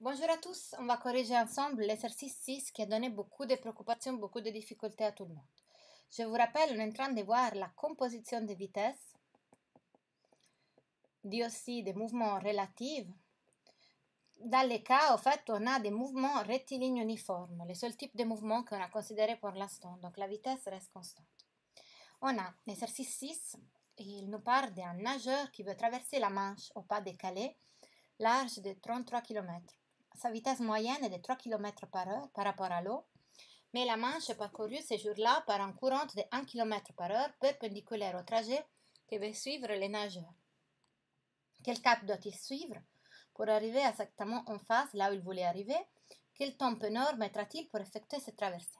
bonjour à tous, on va corriger ensemble l'exercice 6 qui a donné beaucoup de préoccupations, beaucoup de difficultés à tout le monde. Je vous rappelle, on est en train de voir la composition des vitesses, dit aussi des mouvements relatifs. Dans les cas, en fait, on a des mouvements rectilignes uniformes, le seul type de mouvement qu'on a considéré pour l'instant, donc la vitesse reste constante. On a l'exercice 6, il nous parle d'un nageur qui veut traverser la Manche au pas décalé, large de 33 km. Sa vitesse moyenne est de 3 km par heure par rapport à l'eau, mais la Manche est parcourue ces jours-là par un courant de 1 km par heure perpendiculaire au trajet que veulent suivre les nageurs. Quel cap doit-il suivre pour arriver exactement en face là où il voulait arriver Quel temps énorme mettra-t-il pour effectuer cette traversée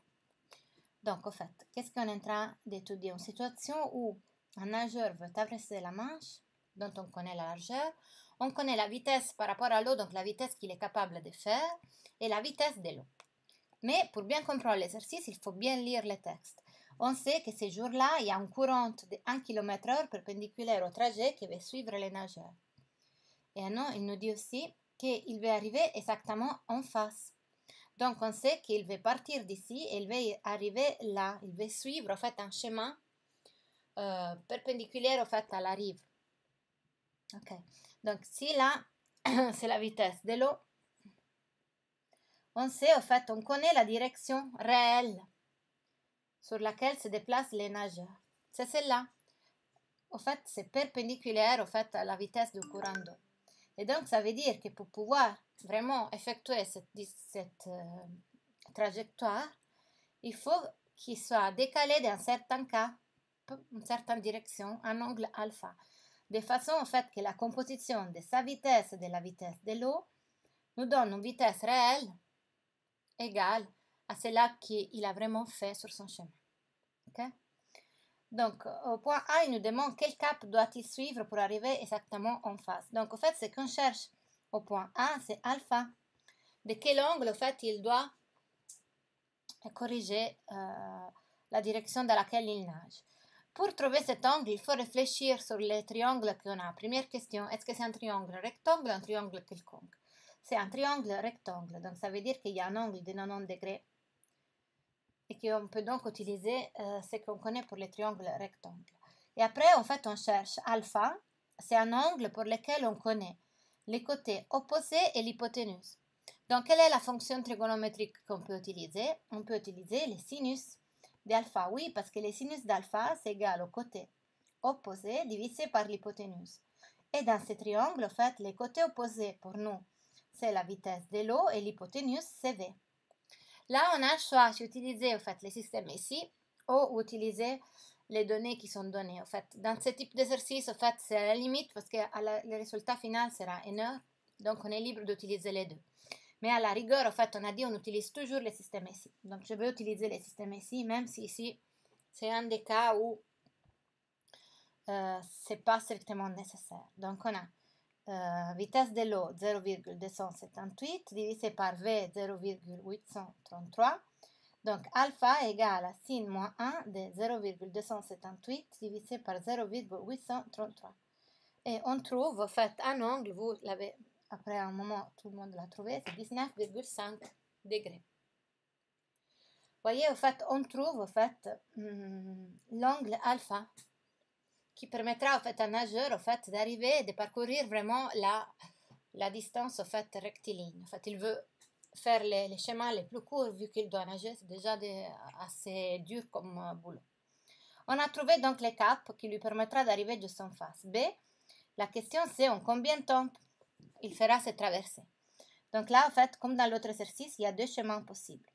Donc, au fait, qu'est-ce qu'on est en train d'étudier Une situation où un nageur veut traverser la Manche, dont on connaît la largeur, on connaît la vitesse par rapport à l'eau, donc la vitesse qu'il est capable de faire, et la vitesse de l'eau. Mais pour bien comprendre l'exercice, il faut bien lire le texte. On sait que ces jours-là, il y a un courant de 1 km h perpendiculaire au trajet qui va suivre les nageurs. Et non, il nous dit aussi qu'il va arriver exactement en face. Donc on sait qu'il va partir d'ici et il va arriver là. Il va suivre en fait un chemin euh, perpendiculaire au fait à la rive donc si là, c'est la vitesse de l'eau, on sait, en fait, on connaît la direction réelle sur laquelle se déplacent les nageurs. C'est celle-là. En fait, c'est perpendiculaire au fait, à la vitesse du courant d'eau. Et donc, ça veut dire que pour pouvoir vraiment effectuer cette, cette euh, trajectoire, il faut qu'il soit décalé d'un certain cas, une certaine direction, un angle alpha de façon en fait que la composition de sa vitesse et de la vitesse de l'eau nous donne une vitesse réelle égale à celle qu'il a vraiment fait sur son chemin. Donc, euh, au point A, il nous demande quel cap doit-il suivre pour arriver exactement en face. Donc, en fait, ce qu'on cherche au point A, c'est alpha. De quel angle, en fait, il doit corriger euh, la direction dans laquelle il nage. Pour trouver cet angle, il faut réfléchir sur les triangles qu'on a. Première question, est-ce que c'est un triangle rectangle ou un triangle quelconque C'est un triangle rectangle, donc ça veut dire qu'il y a un angle de 90 degrés et qu'on peut donc utiliser euh, ce qu'on connaît pour les triangles rectangles. Et après, en fait, on cherche alpha, c'est un angle pour lequel on connaît les côtés opposés et l'hypoténuse. Donc, quelle est la fonction trigonométrique qu'on peut utiliser On peut utiliser les sinus d'alpha, oui, parce que les sinus d'alpha, c'est égal au côté opposé divisé par l'hypoténuse. Et dans ce triangle, en fait, les côtés opposés pour nous, c'est la vitesse de l'eau et l'hypoténuse, c'est V. Là, on a le choix d'utiliser en fait, les systèmes ici ou utiliser les données qui sont données. En fait, dans ce type d'exercice, en fait, c'est à la limite parce que le résultat final sera énorme. Donc, on est libre d'utiliser les deux. Mais à la rigueur, en fait, on a dit on utilise toujours les systèmes ici. Donc, je vais utiliser les systèmes ici, même si ici, c'est un des cas où euh, c'est pas strictement nécessaire. Donc, on a euh, vitesse de l'eau 0,278 divisé par V 0,833. Donc, alpha égale à sin moins 1 de 0,278 divisé par 0,833. Et on trouve, en fait, un angle, vous l'avez après un moment, tout le monde l'a trouvé, c'est 19,5 degrés. Voyez, au fait, on trouve fait hmm, l'angle alpha qui permettra au fait à un nageur fait d'arriver et de parcourir vraiment la, la distance au fait rectiligne. En fait, il veut faire les, schémas les plus courts vu qu'il doit nager, c'est déjà assez dur comme euh, boulot. On a trouvé donc les caps qui lui permettra d'arriver juste en face. B, la question c'est en combien de temps il fera cette traversée. Donc là, en fait, comme dans l'autre exercice, il y a deux chemins possibles.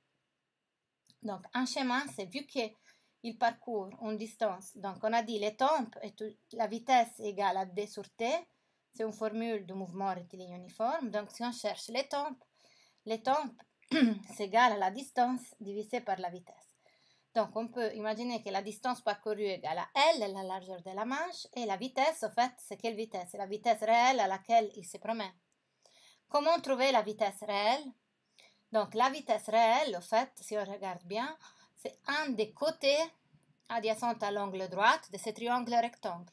Donc, un chemin, c'est vu qu'il parcourt une distance. Donc, on a dit les temps et la vitesse égale à d sur t. C'est une formule de mouvement rectiligne uniforme. Donc, si on cherche les temps, les temps, c'est égal à la distance divisée par la vitesse. Donc, on peut imaginer que la distance parcourue est égale à L, la largeur de la manche, et la vitesse, au fait, c'est quelle vitesse C'est la vitesse réelle à laquelle il se promet Comment trouver la vitesse réelle Donc, la vitesse réelle, au fait, si on regarde bien, c'est un des côtés adjacents à l'angle droit de ce triangle rectangle.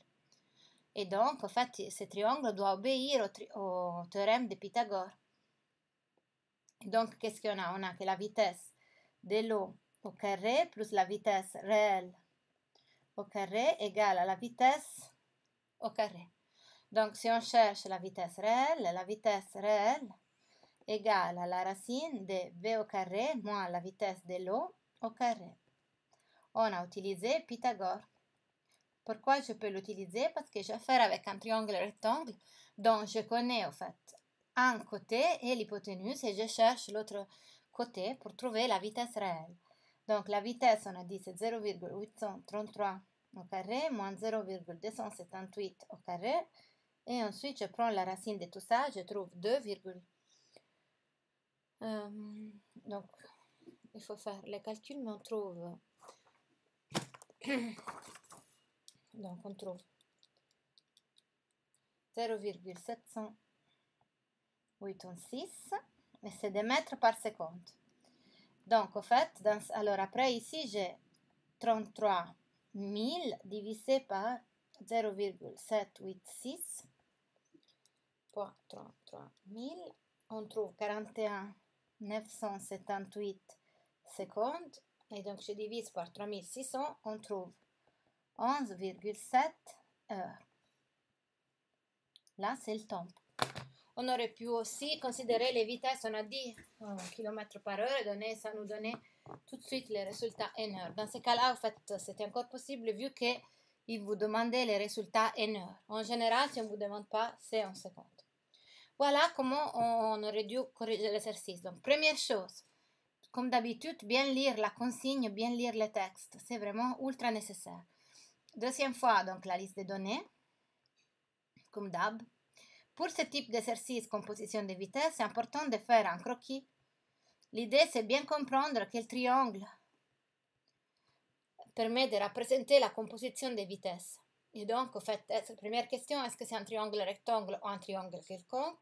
Et donc, au fait, ce triangle doit obéir au, théorème de Pythagore. donc, qu'est-ce qu'on a On a que la vitesse de l'eau au carré plus la vitesse réelle au carré égale à la vitesse au carré. Donc si on cherche la vitesse réelle, la vitesse réelle égale à la racine de v au carré moins la vitesse de l'eau au carré. On a utilisé Pythagore. Pourquoi je peux l'utiliser Parce que vais affaire avec un triangle rectangle dont je connais en fait un côté et l'hypoténuse et je cherche l'autre côté pour trouver la vitesse réelle. Donc la vitesse, on a dit c'est 0,833 au carré moins 0,278 au carré. Et ensuite, je prends la racine de tout ça, je trouve 2, euh, donc il faut faire le calcul, mais on trouve. donc on trouve 0,786, et c'est des mètres par seconde. Donc, au fait, dans, alors après, ici, j'ai 33 000 divisé par 0,786. 33 000. On trouve 41 978 secondes. Et donc, je divise par 3600, on trouve 11,7 heures. Là, c'est le temps. On aurait e pu aussi oh, considérer les vitesses, on a dit oh, km par heure, donné, e, ça nous donnait tout de suite les résultats en heure. Dans ce cas-là, en fait, c'était encore possible vu qu'il vous demandait les résultats en heure. En général, si on ne vous demande pas, c'est en seconde. Voilà comment on aurait dû corriger l'exercice. Donc, première chose, comme d'habitude, bien lire la consigne, bien lire le texte. C'est vraiment ultra nécessaire. Deuxième fois, donc la liste des données, comme d'hab, pour ce type d'exercice composition de vitesses, c'est important de faire un croquis. L'idée, c'est bien comprendre que le triangle permet de représenter la composition des vitesses. Et donc, en fait, euh, première question, est-ce que c'est un triangle rectangle ou un triangle quelconque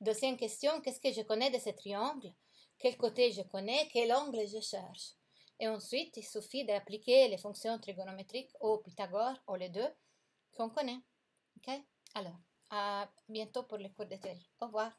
Deuxième question, qu'est-ce que je connais de ce triangle Quel côté je connais Quel angle je cherche Et ensuite, il suffit d'appliquer les fonctions trigonométriques au Pythagore, ou les deux, qu'on connaît. OK Alors. à ah, bientôt pour le cours de tel. Au revoir.